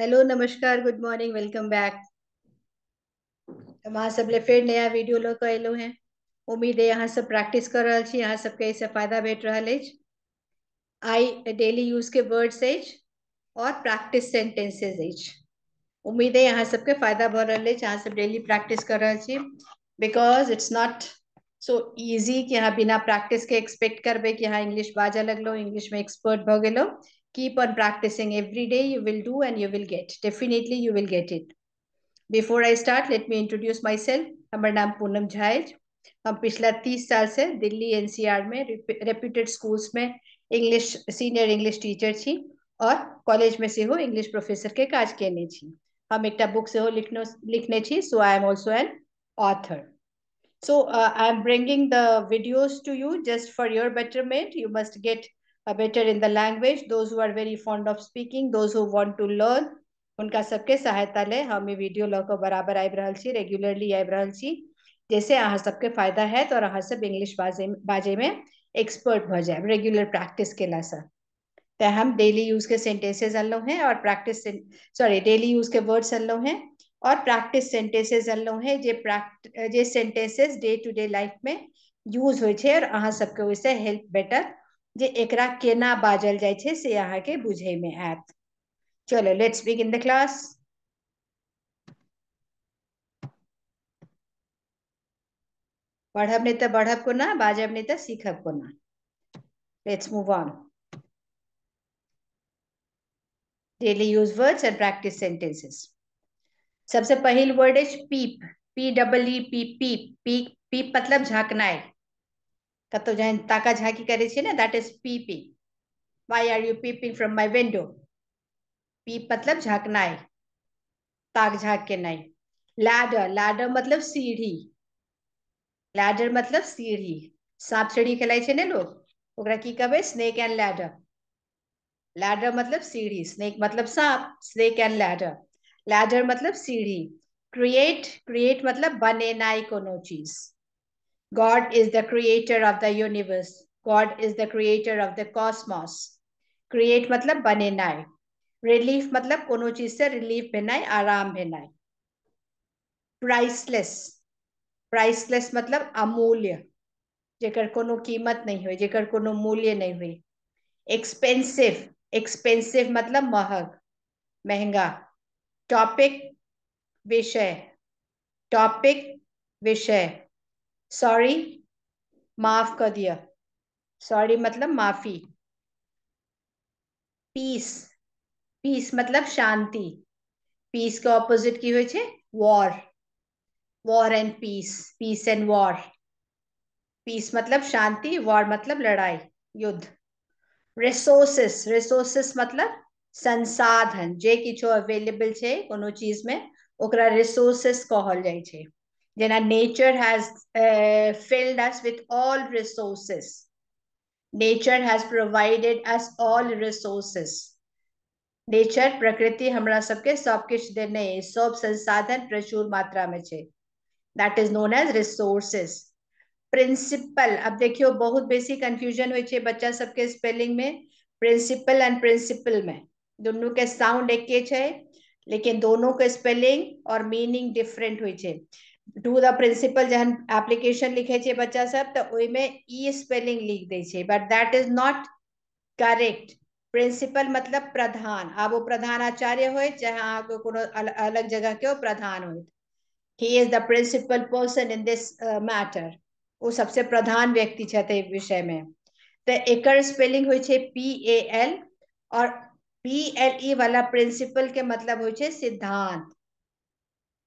Hello नमस्कार good morning welcome back मां सब फिर नया वीडियो लो के अलो हैं उम्मीद है यहाँ सब प्रैक्टिस कर रहा छी यहाँ सबके इससे फायदा भेट रहा अछि आई डेली यूज के वर्ड्स अछि और प्रैक्टिस सेंटेंसेस अछि उम्मीद है यहाँ सबके फायदा भऽ रहा अछि अहाँ सब डेली प्रैक्टिस कर रहल छी because it's not so easy कि यहाँ बिना प्रैक्टिस के एक्सपेक्ट करबै कि यहाँ इंग्लिश बाजा लग लो इंग्लिश में एक्सपर्ट भऽ गेलहुँ keep on practicing every day you will do and you will get definitely you will get it before i start let me introduce myself हमारा नाम पूनम झाइज हम पिछला तीस साल से दिल्ली एनसीआर में रेप्यूटेड स्कूल्स में इंग्लिश सीनियर इंग्लिश टीचर थी और कॉलेज में से हो इंग्लिश प्रोफेसर के काज केने छी हम एक बुक से हो लिखनो लिखने छी so I am also an author so I am bringing the videos to you just for your betterment you must get better in the language, those who are very fond of speaking, those who want to learn, उनका सबके सहायता ले हम ये video लऽ को बराबर आबि रहल छी रेगुलरली आबि रहल छी जैसे अहाँ सबके फायदा है तो अहाँ सब इंग्लिश बाजे बाजे में एक्सपर्ट भ जाए रेगुलर प्रैक्टिस के ला केलासँ तो हम डेली यूज के सेंटेंसेस अल्लो हैं और प्रैक्टिस सॉरी डेली यूज के वर्ड्स अल्लो हैं और प्रैक्टिस सेंटेंसेस अल्लो हैं जे प्रैक्ट जे sentences day to day life में यूज होइ छै और अहाँ सबके वैसे हेल्प बेटर जे एकरा केना बाजल जाए छै से के बुझे में आयत चलो लेट्स बिगिन द क्लास पढ़ब नहीं तो बढ़ब को ना बाजब नहीं तो सीखब को ना let's move on daily use words and practice sentences सबसे पहल वर्ड है peep P double E P peep P peep मतलब झांकना है કતો જઈને ताका झाकी કરે છે ને that is peeping why are you peeping from my window peep मतलब झांकना है ताक झांक के नहीं लैडर लैडर मतलब सीढ़ी लैडर मतलब सीढ़ी सांप सीढ़ी खेलाय छे ने लोग ओकरा की कहे स्नेक एंड लैडर लैडर मतलब सीढ़ी स्नेक मतलब सांप स्नेक एंड लैडर लैडर मतलब सीढ़ी क्रिएट क्रिएट मतलब बनेनाई कोनो चीज God is the creator of the universe. God is the creator of the cosmos. Create मतलब है. Relief मतलब कोनो चीज से relief रिलीफ है, आराम है. Priceless. Priceless मतलब अमूल्य जेकर कोनो कीमत नहीं हुई जेकर कोनो मूल्य नहीं हुई Expensive. Expensive मतलब महग महंगा Topic विषय Topic विषय सॉरी माफ कर दिया सॉरी मतलब माफी पीस पीस मतलब शांति पीस के ऑपोजिट की हुई छे war war and peace peace and war peace मतलब शांति वॉर मतलब लड़ाई युद्ध रिसोर्सेस रिसोर्सेस मतलब संसाधन जे कि अवेलेबल छे कोनो चीज में ओकरा रिसोर्सेस कहल जाए छे Jana, nature has uh, filled us with all resources. Nature has provided us all resources nature प्रकृति हमरा सबके सब किछु देने सब संसाधन प्रचुर मात्रा में छै that is known as resources principle अब देखियो बहुत बेसी कंफ्यूजन होइ छै बच्चा सबके स्पेलिंग में प्रिंसिपल एंड प्रिंसिपल में दोनों के साउंड एके छै लेकिन दोनों के स्पेलिंग और मीनिंग डिफरेंट हुई छै टू द प्रिंसिपल जहन एप्लीकेशन लिखे छे बच्चा सब तो ओई में ई स्पेलिंग लिख दे छे but that is not correct principle मतलब प्रधान आब वो प्रधानाचार्य हो जहाँ कोनो अलग जगह के प्रधान हो is is the principle person in this matter वो सबसे प्रधान व्यक्ति छते विषय में तो एक स्पेलिंग हो पी ए एल और पी एल ई वाला प्रिंसिपल के मतलब हो सिद्धांत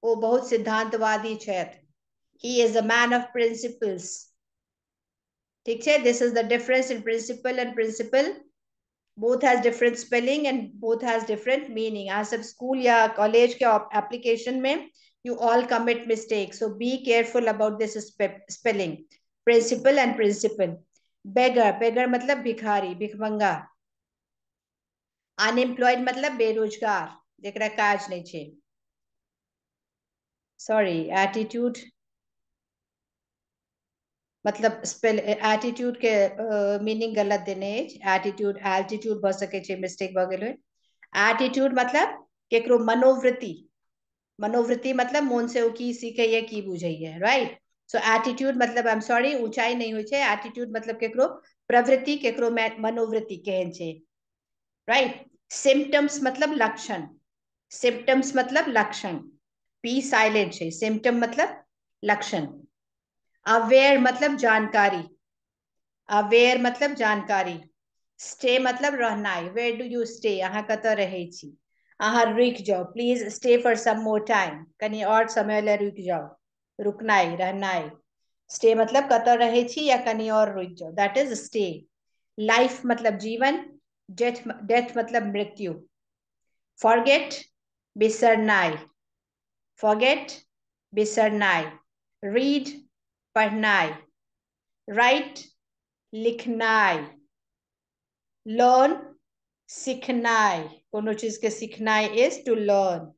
वो बहुत सिद्धांतवादी छथ he is a man of principles ठीक है this is the difference in principle and principle both has different spelling and both has different meaning आज सब स्कूल या कॉलेज के एप्लीकेशन में you all commit mistake so be careful about this spelling principle and principle beggar beggar मतलब भिखारी भिखमंगा unemployed मतलब बेरोजगार जरा काज नहीं है सॉरी एटीट्यूड मतलब स्पेल एटीट्यूड के मीनिंग uh, गलत देने एटीट्यूड एल्टीट्यूड भ सके छे मिस्टेक भ गेलो एटीट्यूड मतलब केकरो मनोवृत्ति मनोवृत्ति मतलब मन से की सीखे ये की बुझे राइट सो एटीट्यूड मतलब आई एम सॉरी ऊंचाई नहीं हुई छे एटीट्यूड मतलब केकरो प्रवृत्ति केकरो मनोवृत्ति कहन छे राइट सिम्टम्स मतलब लक्षण सिम्टम्स मतलब लक्षण पी साइलेंट है सिम्टम मतलब लक्षण अवेयर मतलब जानकारी अवेयर मतलब जानकारी स्टे मतलब है वेयर डू यू स्टे अहाँ कत रहे अहाँ रुकि please stay for some more time कहीं और समय जाओ रुकना है रहना है स्टे मतलब कत रहे या कहीं और रुक जाओ दैट इज स्टे लाइफ मतलब जीवन डेथ डेथ मतलब मृत्यु फॉरगेट बिसरनाइ forget बिसरनाई रीड पढ़नाई राइट लिखनाई लर्न सीखनाई को चीज के सीखनाई इज टू लर्न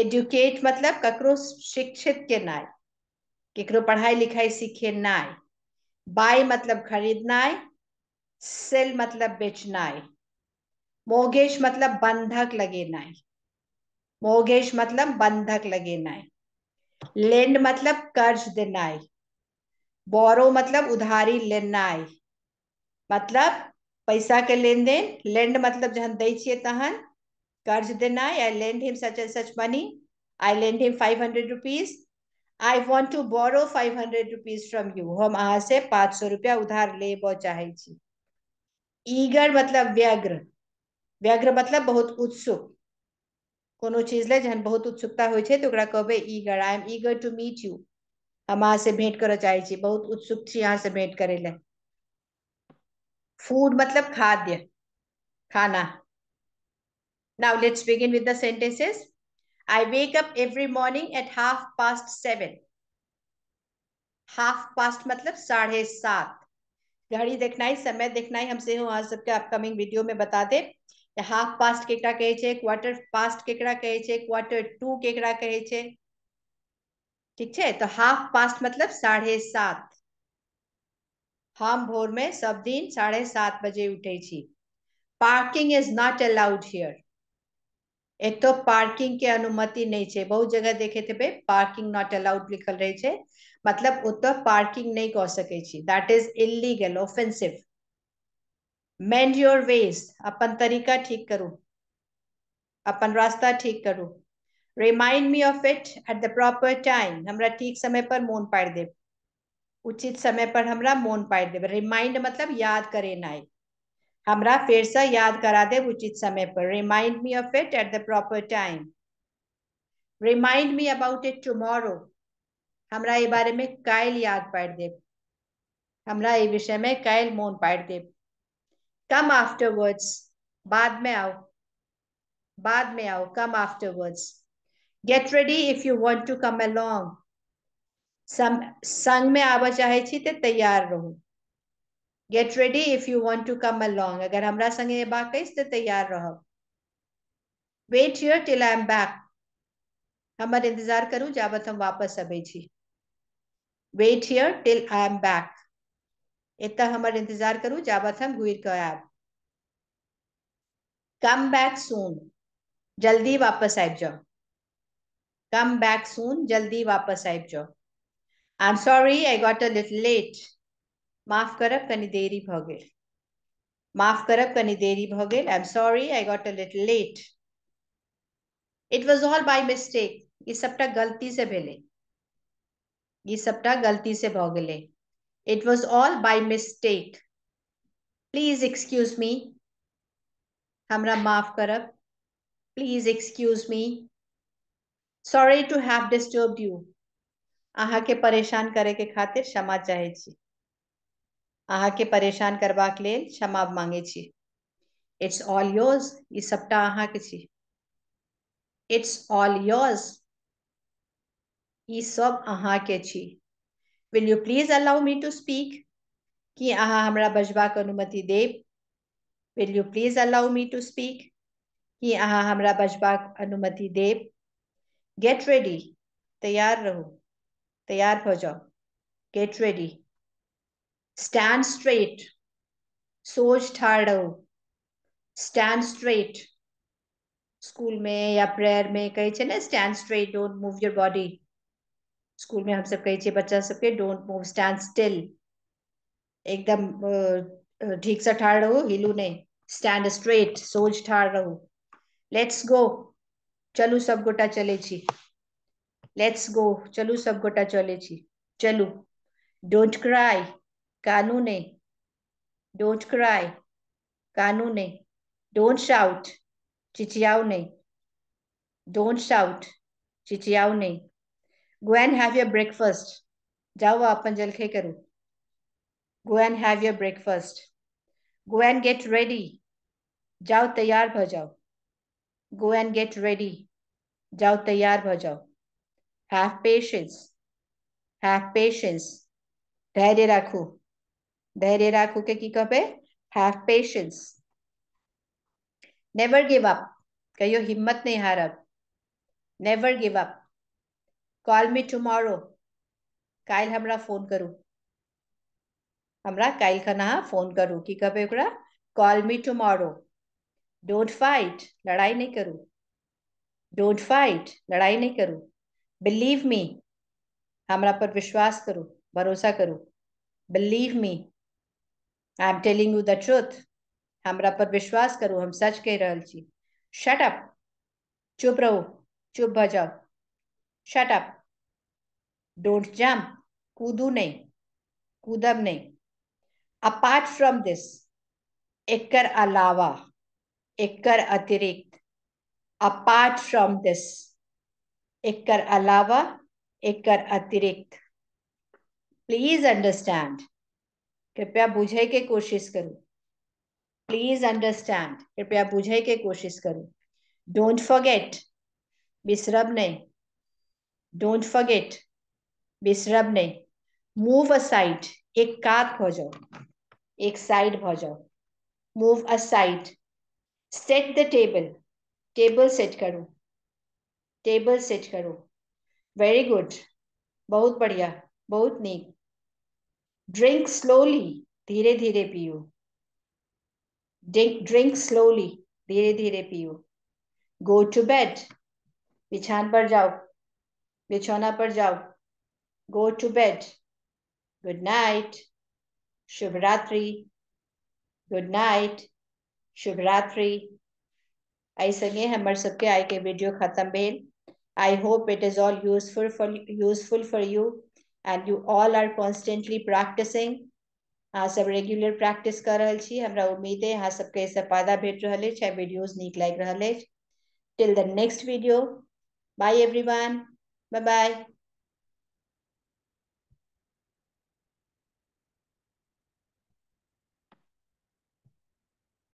एडुकेट मतलब ककरो शिक्षित के नाय केकरो पढ़ाई लिखाई सीखेनाई बाय मतलब खरीदनाई सेल मतलब बेचनाई मोगेश मतलब बंधक लगेनाई मोगेश मतलब बंधक लगेना है लेंड मतलब कर्ज देना है बोरो मतलब उधारी लेना है मतलब पैसा के लेन देन लेंड मतलब जहन दै छे तहन कर्ज देना I lend him such and such money I lend him five hundred rupees I want to borrow five hundred rupees from you हम अहा से पाँच सौ रुपया उधार लेबऽ चाहे छी ईगर मतलब व्यग्र व्यग्र मतलब बहुत उत्सुक कोनो चीज ले जहन बहुत उत्सुकता होइ छै तऽ ओकरा कहबे eager I am eager to meet you हम अहाँ से भेंट करऽ चाहै छी बहुत उत्सुक छी अहाँ से भेंट करै ले फूड मतलब खाद्य खाना now let's begin with the sentences I wake up every morning at half past seven half past मतलब साढ़े सात घड़ी देखना ही समय देखना ही हमसे हूँ आज सबके अपकमिंग वीडियो में बता दे हाफ पास्ट के कहे क्वार्टर पास्ट के कहे क्वार्टर टू के कहे ठीक है तो हाफ पास्ट मतलब साढ़े सात हम भोर में सब दिन साढ़े सात बजे उठे parking is not allowed here एक तो पार्किंग के अनुमति नहीं है बहुत जगह देखे थे भाई पार्किंग नॉट अलाउड लिखल रहे मतलब ओत पार्किंग तो नहीं कह सके that is illegal offensive mend your ways अपन तरीका ठीक करो अपन रास्ता ठीक करो remind me of it at the proper time हमरा ठीक समय पर मोन पाड़ दे उचित समय पर हमरा मोन पाड़ दे रिमाइंड मतलब याद करे नाई हमरा फिर से याद करा दे उचित समय पर remind me of it at the proper time remind me about it tomorrow हमरा ये बारे में कायल याद पाड़ दे हमरा ये विषय में कायल मोन पाड़ दे कम आफ्टरवर्ड्स बाद में आओ बाद में आओ come afterwards get ready if you want to come along संग में आवा चाहे छी ते तैयार रहो get ready if you want to come along अगर हमरा संगे हेबाक अछि तैयार रहो wait here till I am back हमर इंतजार करू जब हम वापस अबै छी wait here till I am back इतना हमारे इंतजार करो जाबा थम गुर कयाब कम बैक सून जल्दी वापस आ जाओ कम बैक सून जल्दी वापस आ जाओ I am sorry I got a little late माफ करब कनी देरी भ गेल माफ करब कनी देरी भ गेल I am sorry I got a little late it was all by mistake ये सबटा गलती से भेले ये सबटा गलती से भ गेलै It was all by mistake. Please excuse me. हमरा माफ करब. Please excuse me. Sorry to have disturbed you. अहाँ के परेशान करे के खातिर क्षमा चाहे छी अहाँ के परेशान करबाक लेल क्षमा मांगे छी इट्स ऑल योर्स ई सबटा अहाँ के छी इट्स ऑल योर्स ई सब अहाँ के छी will you please allow me to speak कि अहाँ हमरा बजबाक अनुमति देब will you please allow me to speak कि अहाँ हमरा बजबाक अनुमति देब गेट रेडी तैयार रहू तैयार भऽ जाउ गेट रेडी स्टैंड स्ट्रेट सोच ठाढ़ रहू स्टैंड स्ट्रेट स्कूल में या प्रेयर में कहे ना stand straight don't move your body school में हम सब कही छियै बच्चा सबके डोंट मूव स्टैंड स्टिल एकदम ठीक से ठाड़ रहो हिलू नहीं स्टैंड स्ट्रेट सोच ठाड़ रहो लेट्स गो चलो सब गोटा चले छी लेट्स गो चलो सब गोटा चले छी चलो डोंट क्राई कानू ने डोंट क्राई कानू ने डोंट शाउट चिचियाओ नहीं डोंट शाउट चिचियाओ नहीं go and have your breakfast जाओ अपन जलखे करो go and have your breakfast go and get ready जाओ तैयार भ जाओ गो एंड गेट रेडी जाओ तैयार भ जाओ हैव पेशेंस हैव पेशेंस धैर्य राखो धैर्य राखो के की कहे have patience never give up कहियो हिम्मत नहीं हारब never give up call me tomorrow कल हमरा फोन करू हमरा काल खाना फोन करू की कहबे ओकरा call me tomorrow don't fight लड़ाई नहीं करू डोंट फाइट लड़ाई नहीं करू बिलीव मी हमरा पर विश्वास करू भरोसा करू believe me I am telling you the truth हमरा पर विश्वास करू हम सच कह रहा छी शट अप चुप रहो चुप भ जाओ शट अप डोंट जंप कूदू नहीं कूदब नहीं अपार्ट फ्रॉम दिस एक कर अलावा एक अतिरिक्त अपार्ट फ्रॉम दिस एक अलावा एक अतिरिक्त प्लीज अंडरस्टैंड कृपया बुझे के कोशिश करो प्लीज अंडरस्टैंड कृपया बुझे के कोशिश करो डोंट फॉरगेट बिसरब नहीं डोंट फॉरगेट बेसरब नहीं मूव अ साइड एक कात भ जाओ एक साइड भ जाओ move a side set the table table set करो टेबल सेट करो वेरी गुड बहुत बढ़िया बहुत नीक ड्रिंक स्लोली धीरे धीरे पियो ड्रिंक स्लोली धीरे धीरे पियो गो टू बेड बिछान पर जाओ बिछौना पर जाओ go to bed good night शुभ रात्रि गुड नाइट शुभ रात्रि आई संगे हमार सबके आई के वीडियो खत्म भेल I hope it is all useful for useful for you and you all are constantly practicing अहाँ सब रेगुलर प्रैक्टिस कर रहा छी हमरा उम्मीद है अहाँ सबके इससे फायदा भेट रहा है वीडियोज निक लग रहा है till the next video bye everyone Bye bye.